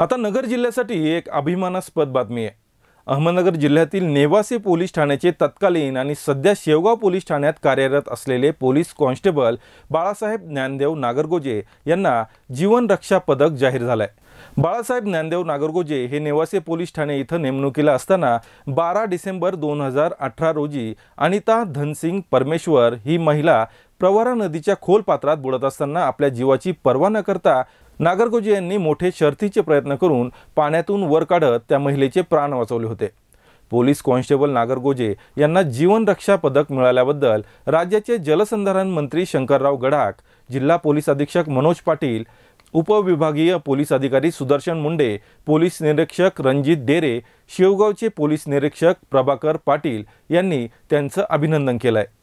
आता नगर जिल्ह्यासाठी एक अभिमानास्पद बातमी आहे अहमदनगर जिल्ह्यातील नेवासे पोलीस ठाण्याचे तत्कालीन आणि सध्या शेवगाव पोलीस ठाण्यात कार्यरत असलेले पोलीस कॉन्स्टेबल बाळासाहेब ज्ञानदेव नागरगोजे यांना जीवन रक्षा पदक जाहीर झालं बाळासाहेब ज्ञानदेव नागरगोजे हे नेवासे पोलीस ठाणे इथं नेमणुकीला असताना बारा डिसेंबर दोन हजार अठरा रोजी अनिता धनसिंग परमेश्वर ही महिला प्रवरा नदीच्या खोल पात्रात बुडत असताना आपल्या जीवाची पर्वा न करता नागरगोजे यांनी मोठे शर्थीचे प्रयत्न करून पाण्यातून वर काढत त्या महिलेचे प्राण वाचवले होते पोलीस कॉन्स्टेबल नागरगोजे यांना जीवन रक्षा पदक मिळाल्याबद्दल राज्याचे जलसंधारण मंत्री शंकरराव गडाक जिल्हा पोलीस अधीक्षक मनोज पाटील उपविभागीय पोलीस अधिकारी सुदर्शन मुंडे पोलीस निरीक्षक रणजित डेरे शेवगावचे पोलीस निरीक्षक प्रभाकर पाटील यांनी त्यांचं अभिनंदन केलं आहे